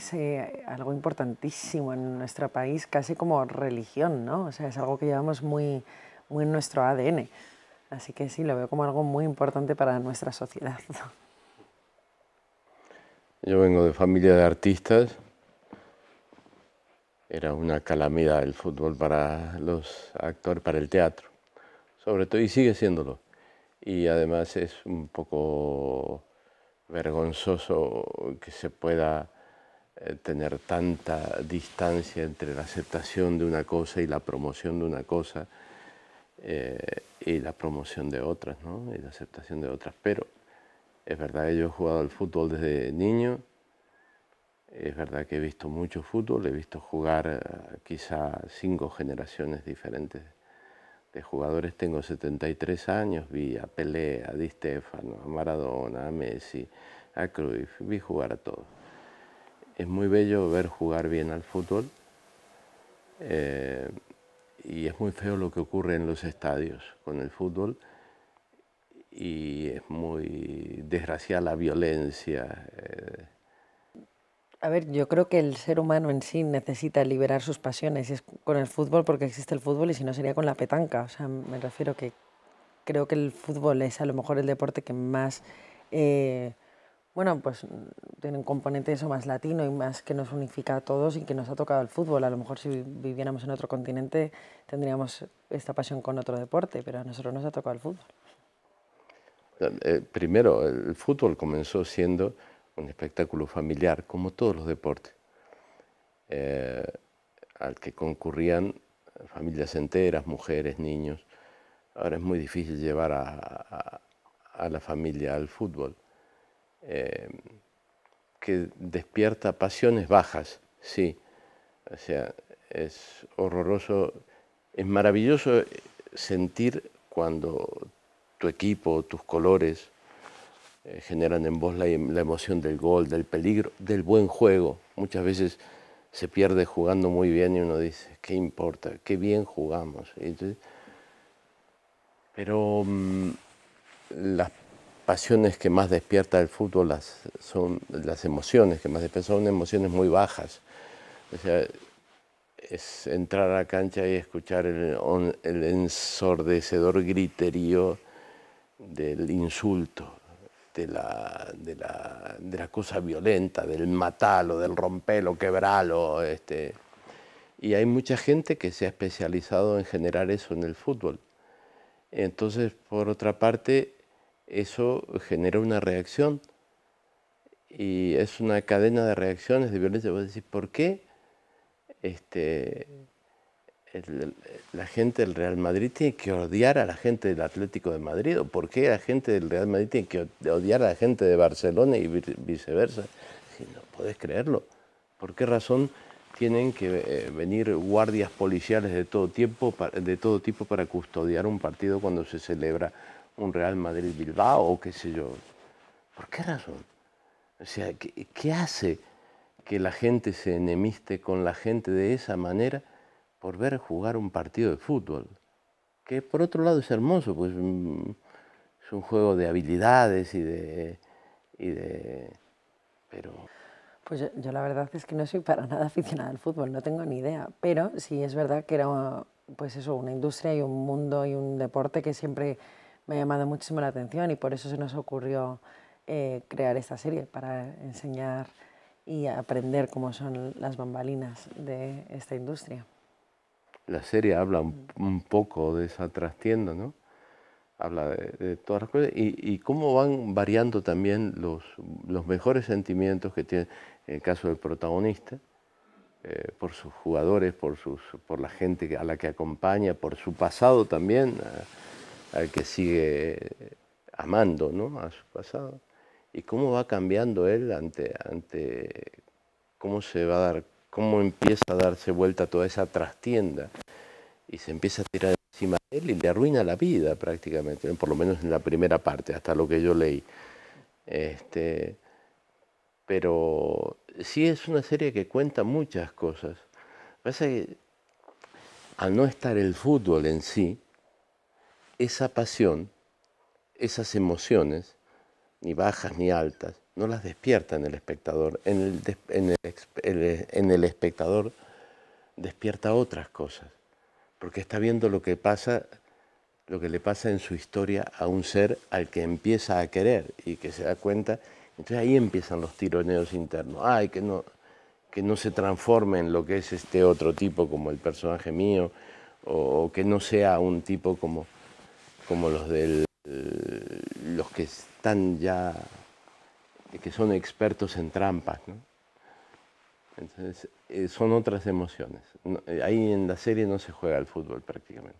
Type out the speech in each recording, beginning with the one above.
es eh, algo importantísimo en nuestro país, casi como religión, ¿no? O sea, es algo que llevamos muy, muy en nuestro ADN. Así que sí, lo veo como algo muy importante para nuestra sociedad. Yo vengo de familia de artistas. Era una calamidad el fútbol para los actores, para el teatro, sobre todo, y sigue siéndolo. Y además es un poco vergonzoso que se pueda eh, tener tanta distancia entre la aceptación de una cosa y la promoción de una cosa eh, y la promoción de otras, ¿no? y la aceptación de otras. Pero es verdad que yo he jugado al fútbol desde niño, es verdad que he visto mucho fútbol, he visto jugar eh, quizá cinco generaciones diferentes de jugadores. Tengo 73 años, vi a Pelé, a Di Stefano, a Maradona, a Messi, a Cruyff, vi jugar a todos es muy bello ver jugar bien al fútbol eh, y es muy feo lo que ocurre en los estadios con el fútbol y es muy desgraciada la violencia. Eh. A ver, yo creo que el ser humano en sí necesita liberar sus pasiones. Es con el fútbol porque existe el fútbol y si no sería con la petanca. O sea, me refiero que creo que el fútbol es a lo mejor el deporte que más eh, bueno, pues mm, tiene un componente eso más latino y más que nos unifica a todos y que nos ha tocado el fútbol. A lo mejor si viviéramos en otro continente tendríamos esta pasión con otro deporte, pero a nosotros nos ha tocado el fútbol. Eh, primero, el fútbol comenzó siendo un espectáculo familiar, como todos los deportes, eh, al que concurrían familias enteras, mujeres, niños. Ahora es muy difícil llevar a la familia al fútbol. Eh, que despierta pasiones bajas, sí. O sea, es horroroso, es maravilloso eh, sentir cuando tu equipo, tus colores eh, generan en vos em, la, emoción del gol, del peligro, del buen juego. Muchas veces se pierde jugando muy bien y uno dice, ¿qué importa? ¿Qué bien jugamos? pero mm, Las las pasiones que más despierta el fútbol, las, son las emociones que más despierta, son emociones muy bajas. O sea, es entrar a la cancha y escuchar el, ensordecedor griterío del insulto, de la, de, la, de cosa violenta, del matalo, del rompelo, quebralo. Este. Y hay mucha gente que se ha especializado en generar eso en el fútbol. Entonces, por otra parte, eso genera una reacción y es una cadena de reacciones de violencia. Vos decís, ¿por qué este, la gente del Real Madrid tiene que odiar a la gente del Atlético de Madrid? ¿O por qué la gente del Real Madrid tiene que odiar a la gente de Barcelona y viceversa? no podés creerlo. ¿Por qué razón tienen que eh, venir guardias policiales de todo, tiempo, de todo tipo para custodiar un partido cuando se celebra? un Real Madrid-Bilbao o qué sé yo. ¿Por qué razón? O sea, ¿qué, hace que la gente se enemiste con la gente de esa manera por ver jugar un partido de fútbol? Que por otro lado es hermoso, pues mm, es un juego de habilidades y de... pero... Pues yo, la verdad es que no soy para nada aficionada al fútbol, no tengo ni idea, pero sí es verdad que era pues eso, una industria y un mundo y un deporte que siempre me ha llamado muchísimo la atención y por eso se nos ocurrió eh, crear esta serie, para enseñar y aprender cómo son las bambalinas de esta industria. La serie habla un, poco de esa trastienda, ¿no? Habla de, todas las cosas y, cómo van variando también los, los mejores sentimientos que tiene en el caso del protagonista, eh, por sus jugadores, por, sus, por la gente a la que acompaña, por su pasado también. Eh, al que sigue amando ¿no? a su pasado. Y cómo va cambiando él ante, ante cómo se va a dar, cómo empieza a darse vuelta toda esa trastienda y se empieza a tirar encima de él y le arruina la vida prácticamente, por lo menos en la primera parte, hasta lo que yo leí. Este, pero sí es una serie que cuenta muchas cosas. Pasa que al no estar el fútbol en sí, esa pasión, esas emociones, ni bajas ni altas, no las despierta en el espectador. En el, en el, espectador despierta otras cosas, porque está viendo lo que pasa lo que le pasa en su historia a un ser al que empieza a querer y que se da cuenta. Entonces ahí empiezan los tironeos internos. Ay, que no, que no se transforme en lo que es este otro tipo como el personaje mío, o que no sea un tipo como, como los de los que están ya que son expertos en trampas, Entonces, eh, son otras emociones. Eh, ahí en la serie no se juega al fútbol prácticamente.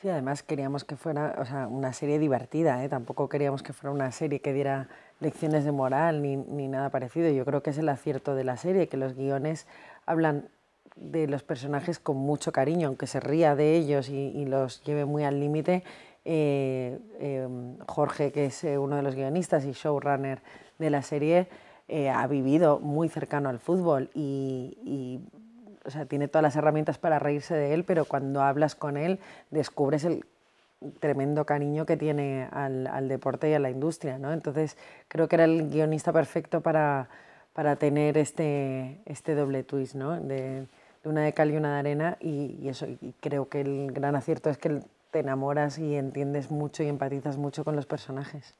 Sí, además queríamos que fuera o sea, una serie divertida, ¿eh? tampoco queríamos que fuera una serie que diera lecciones de moral ni, ni, nada parecido. Yo creo que es el acierto de la serie, que los guiones hablan de los personajes con mucho cariño, aunque se ría de ellos y, los lleve muy al límite. Eh, em, Jorge, que es eh, uno de los guionistas y showrunner de la serie, eh, ha vivido muy cercano al fútbol y, y o sea, tiene todas las herramientas para reírse de él, pero cuando hablas con él descubres el tremendo cariño que tiene al, deporte y a la industria. Entonces creo que era el guionista perfecto para, para tener este, este doble twist de, de una de cal y una de arena y, eso, creo que el gran acierto es que te enamoras y entiendes mucho y empatizas mucho con los personajes.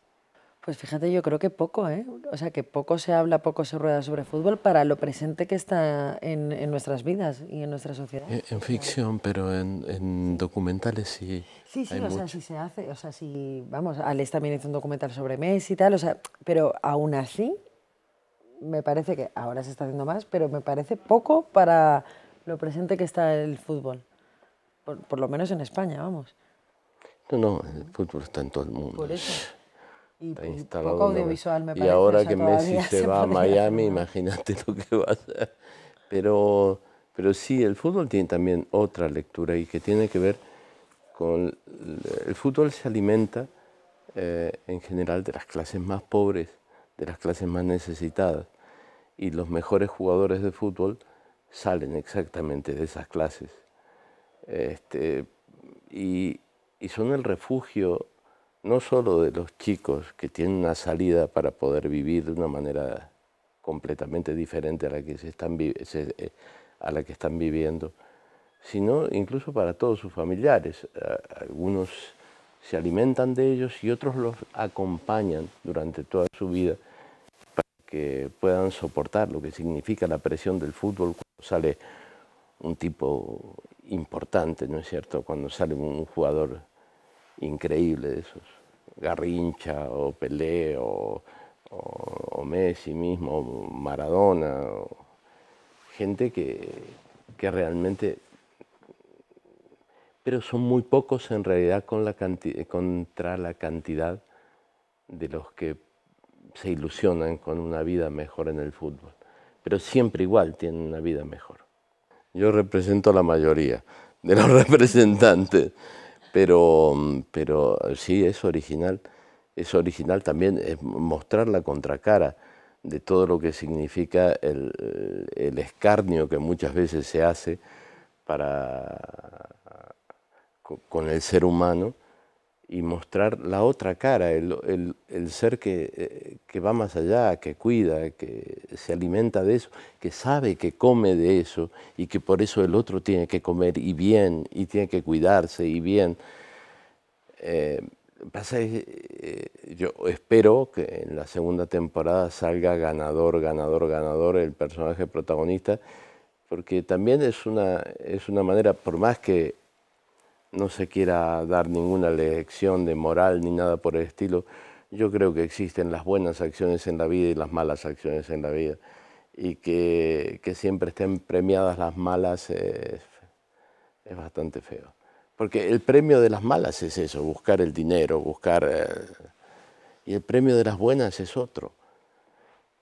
Pues fíjate, yo creo que poco, ¿eh? O sea, que poco se habla, poco se rueda sobre fútbol para lo presente que está en, nuestras vidas y en nuestra sociedad. Eh, en, ficción, pero en, documentales sí. Sí, sí, o sea, sí se hace. O sea, sí, vamos, Alex también hizo un documental sobre Messi y tal, o sea, pero aún así, me parece que ahora se está haciendo más, pero me parece poco para lo presente que está el fútbol. Por, lo menos en España, vamos. No, no, el fútbol está en todo el mundo. Por eso. Y Y ahora que Messi se, va a Miami, imagínate lo que va a hacer. Pero, pero sí, el fútbol tiene también otra lectura y que tiene que ver con... El fútbol se alimenta eh, en general de las clases más pobres, de las clases más necesitadas. Y los mejores jugadores de fútbol salen exactamente de esas clases. Este, y, son el refugio no solo de los chicos que tienen una salida para poder vivir de una manera completamente diferente a la que, están, eh, a la que están viviendo, sino incluso para todos sus familiares. Algunos se alimentan de ellos y otros los acompañan durante toda su vida para que puedan soportar lo que significa la presión del fútbol sale un tipo importante, ¿no es cierto? Cuando sale un jugador increíble de esos, Garrincha o Pelé o, Messi mismo, Maradona, gente que, que realmente... Pero son muy pocos en realidad contra la cantidad de los que se ilusionan con una vida mejor en el fútbol pero siempre igual tienen una vida mejor. Yo represento a la mayoría de los representantes, pero, sí es original, es original también mostrar la contracara de todo lo que significa el, escarnio que muchas veces se hace con el ser humano y mostrar la otra cara, el, el, el ser que, eh, que, va más allá, que cuida, que se alimenta de eso, que sabe que come de eso y que por eso el otro tiene que comer y bien, y tiene que cuidarse y bien. Eh, pasa, eh, yo espero que en la segunda temporada salga ganador, ganador, ganador el personaje protagonista, porque también es una, es una manera, por más que no se quiera dar ninguna lección de moral ni nada por el estilo. Yo creo que existen las buenas acciones en la vida y las malas acciones en la vida. Y que, siempre estén premiadas las malas es, bastante feo. Porque el premio de las malas es eso, buscar el dinero, buscar... Eh, y el premio de las buenas es otro.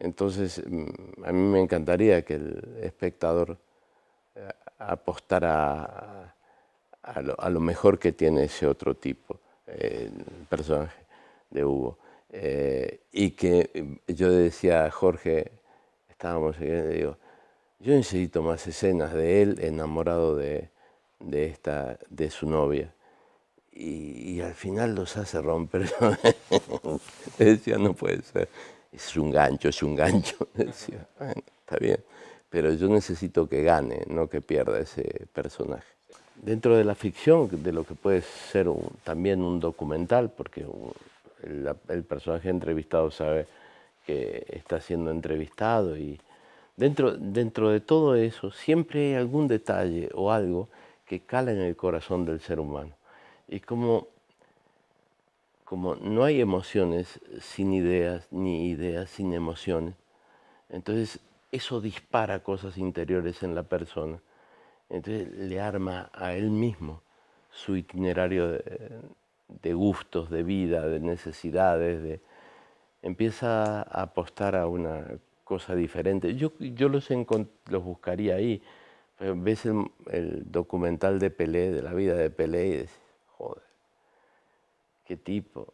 Entonces, mm, a mí me encantaría que el espectador eh, apostara a lo, mejor que tiene ese otro tipo, eh, el personaje de Hugo. Eh, y que eh, yo decía a Jorge, estábamos, digo, yo necesito más escenas de él enamorado de, esta, de su novia. Y, al final los hace romper. decía, no puede ser. Es un gancho, es un gancho. decía, está bien. Pero yo necesito que gane, no que pierda ese personaje dentro de la ficción, de lo que puede ser también un documental, porque el, personaje entrevistado sabe que está siendo entrevistado y dentro, dentro de todo eso siempre hay algún detalle o algo que cala en el corazón del ser humano. Y como, como no hay emociones sin ideas, ni ideas sin emociones, entonces eso dispara cosas interiores en la persona entonces le arma a él mismo su itinerario de, gustos, de vida, de necesidades, de... empieza a apostar a una cosa diferente. Yo, los, buscaría ahí. Ves el, documental de Pelé, de la vida de Pelé, y dices, joder, qué tipo.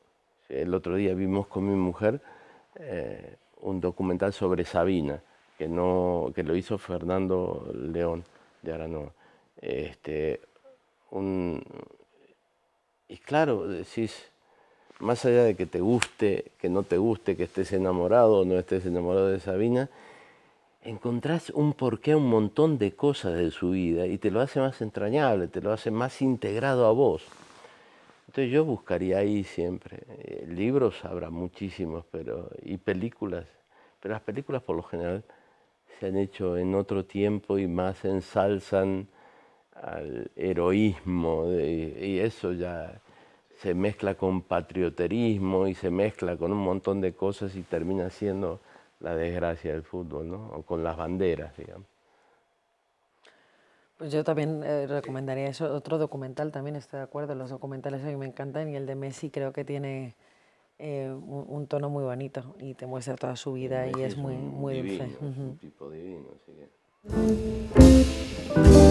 El otro día vimos con mi mujer eh, un documental sobre Sabina, que, no, que lo hizo Fernando León de no Este, un, y claro, decís, más allá de que te guste, que no te guste, que estés enamorado o no estés enamorado de Sabina, encontrás un porqué un montón de cosas de su vida y te lo hace más entrañable, te lo hace más integrado a vos. Entonces yo buscaría ahí siempre. Eh, libros habrá muchísimos, pero y películas, pero las películas por lo general se han hecho en otro tiempo y más ensalzan al heroísmo y eso ya se mezcla con patrioterismo y se mezcla con un montón de cosas y termina siendo la desgracia del fútbol, ¿no? O con las banderas, digamos. Pues yo también eh, recomendaría eso, otro documental, también estoy de acuerdo, los documentales a mí me encantan y el de Messi creo que tiene eh, un, tono muy bonito y te muestra toda su vida y es, muy, muy dulce.